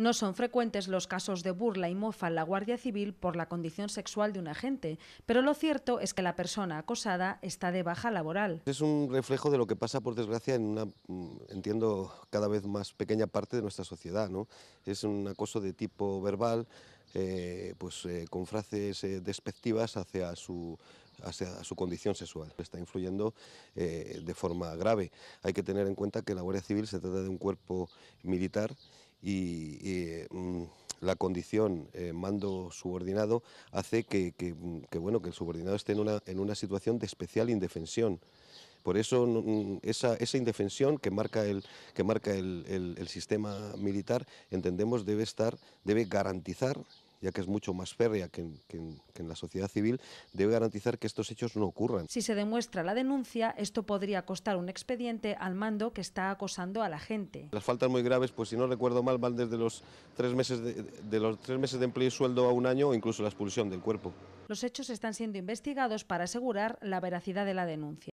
No son frecuentes los casos de burla y mofa en la Guardia Civil por la condición sexual de un agente, pero lo cierto es que la persona acosada está de baja laboral. Es un reflejo de lo que pasa, por desgracia, en una, mm, entiendo, cada vez más pequeña parte de nuestra sociedad. ¿no? Es un acoso de tipo verbal, eh, pues, eh, con frases eh, despectivas hacia su hacia su condición sexual. Está influyendo de forma grave. Hay que tener en cuenta que la Guardia Civil se trata de un cuerpo militar y, mm, la condición eh, mando subordinado hace mm, que, bueno, que el subordinado esté en una, en una situación de especial indefensión. Por eso mm, esa, esa, indefensión que marca, el, que marca el, sistema militar, entendemos, debe, estar, debe garantizar ya que es mucho más férrea que en, la sociedad civil, debe garantizar que estos hechos no ocurran. Si se demuestra la denuncia, esto podría costar un expediente al mando que está acosando a la gente. Las faltas muy graves, pues si no recuerdo mal, van desde los tres meses de los tres meses de empleo y sueldo a un año o incluso la expulsión del cuerpo. Los hechos están siendo investigados para asegurar la veracidad de la denuncia.